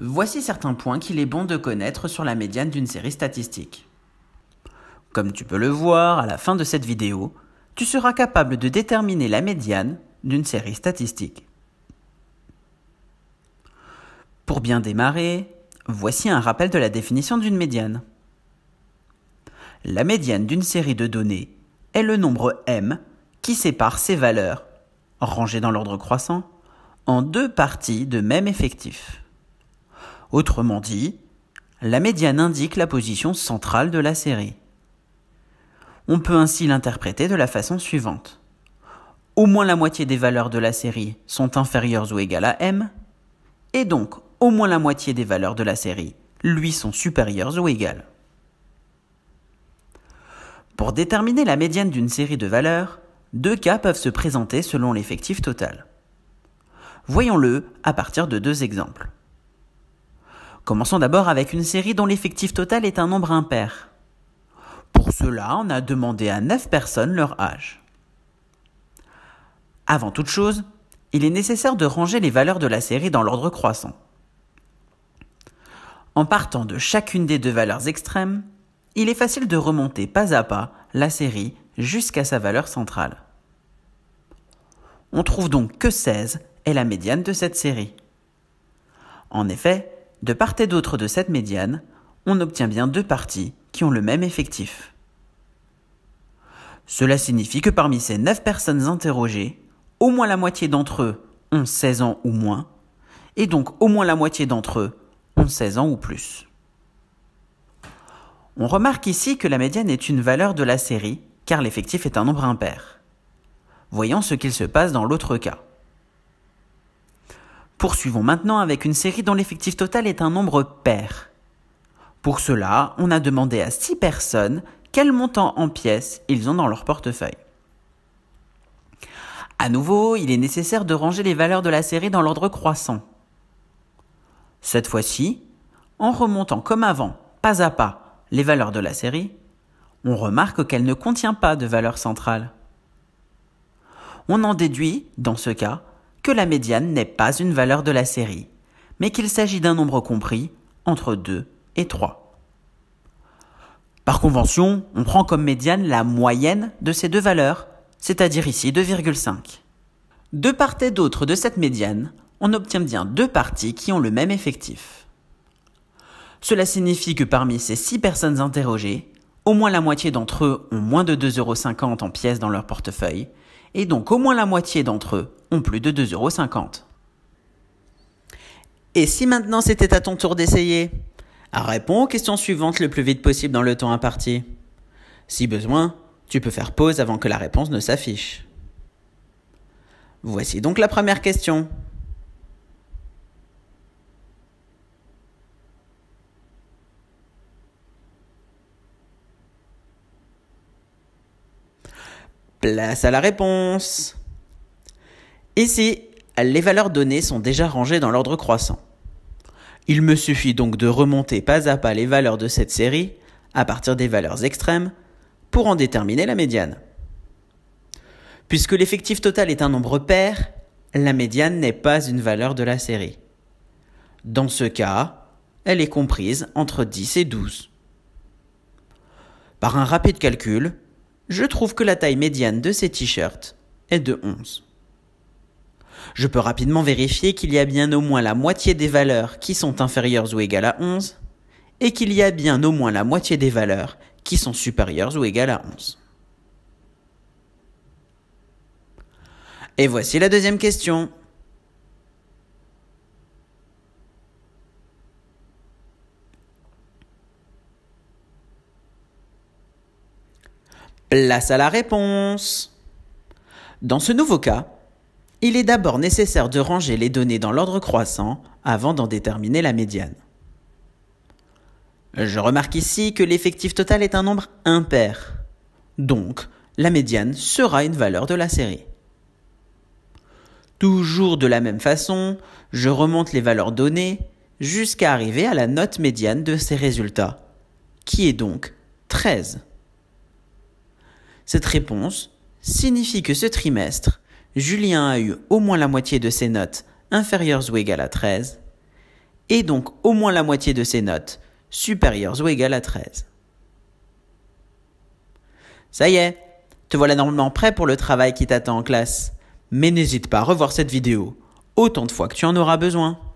Voici certains points qu'il est bon de connaître sur la médiane d'une série statistique. Comme tu peux le voir à la fin de cette vidéo, tu seras capable de déterminer la médiane d'une série statistique. Pour bien démarrer, voici un rappel de la définition d'une médiane. La médiane d'une série de données est le nombre m qui sépare ses valeurs, rangées dans l'ordre croissant, en deux parties de même effectif. Autrement dit, la médiane indique la position centrale de la série. On peut ainsi l'interpréter de la façon suivante. Au moins la moitié des valeurs de la série sont inférieures ou égales à m, et donc au moins la moitié des valeurs de la série lui sont supérieures ou égales. Pour déterminer la médiane d'une série de valeurs, deux cas peuvent se présenter selon l'effectif total. Voyons-le à partir de deux exemples. Commençons d'abord avec une série dont l'effectif total est un nombre impair. Pour cela, on a demandé à 9 personnes leur âge. Avant toute chose, il est nécessaire de ranger les valeurs de la série dans l'ordre croissant. En partant de chacune des deux valeurs extrêmes, il est facile de remonter pas à pas la série jusqu'à sa valeur centrale. On trouve donc que 16 est la médiane de cette série. En effet, de part et d'autre de cette médiane, on obtient bien deux parties qui ont le même effectif. Cela signifie que parmi ces 9 personnes interrogées, au moins la moitié d'entre eux ont 16 ans ou moins, et donc au moins la moitié d'entre eux ont 16 ans ou plus. On remarque ici que la médiane est une valeur de la série, car l'effectif est un nombre impair. Voyons ce qu'il se passe dans l'autre cas. Poursuivons maintenant avec une série dont l'effectif total est un nombre pair. Pour cela, on a demandé à 6 personnes quel montant en pièces ils ont dans leur portefeuille. À nouveau, il est nécessaire de ranger les valeurs de la série dans l'ordre croissant. Cette fois-ci, en remontant comme avant, pas à pas, les valeurs de la série, on remarque qu'elle ne contient pas de valeur centrale. On en déduit, dans ce cas, que la médiane n'est pas une valeur de la série, mais qu'il s'agit d'un nombre compris entre 2 et 3. Par convention, on prend comme médiane la moyenne de ces deux valeurs, c'est-à-dire ici 2,5. De part et d'autre de cette médiane, on obtient bien deux parties qui ont le même effectif. Cela signifie que parmi ces 6 personnes interrogées, au moins la moitié d'entre eux ont moins de 2,50 euros en pièces dans leur portefeuille et donc au moins la moitié d'entre eux ont plus de 2,50 euros. Et si maintenant c'était à ton tour d'essayer ah, Réponds aux questions suivantes le plus vite possible dans le temps imparti. Si besoin, tu peux faire pause avant que la réponse ne s'affiche. Voici donc la première question. à la réponse. Ici, les valeurs données sont déjà rangées dans l'ordre croissant. Il me suffit donc de remonter pas à pas les valeurs de cette série, à partir des valeurs extrêmes, pour en déterminer la médiane. Puisque l'effectif total est un nombre pair, la médiane n'est pas une valeur de la série. Dans ce cas, elle est comprise entre 10 et 12. Par un rapide calcul, je trouve que la taille médiane de ces t-shirts est de 11. Je peux rapidement vérifier qu'il y a bien au moins la moitié des valeurs qui sont inférieures ou égales à 11, et qu'il y a bien au moins la moitié des valeurs qui sont supérieures ou égales à 11. Et voici la deuxième question. Place à la réponse. Dans ce nouveau cas, il est d'abord nécessaire de ranger les données dans l'ordre croissant avant d'en déterminer la médiane. Je remarque ici que l'effectif total est un nombre impair. Donc, la médiane sera une valeur de la série. Toujours de la même façon, je remonte les valeurs données jusqu'à arriver à la note médiane de ces résultats, qui est donc 13. Cette réponse signifie que ce trimestre, Julien a eu au moins la moitié de ses notes inférieures ou égales à 13, et donc au moins la moitié de ses notes supérieures ou égales à 13. Ça y est, te voilà normalement prêt pour le travail qui t'attend en classe. Mais n'hésite pas à revoir cette vidéo autant de fois que tu en auras besoin.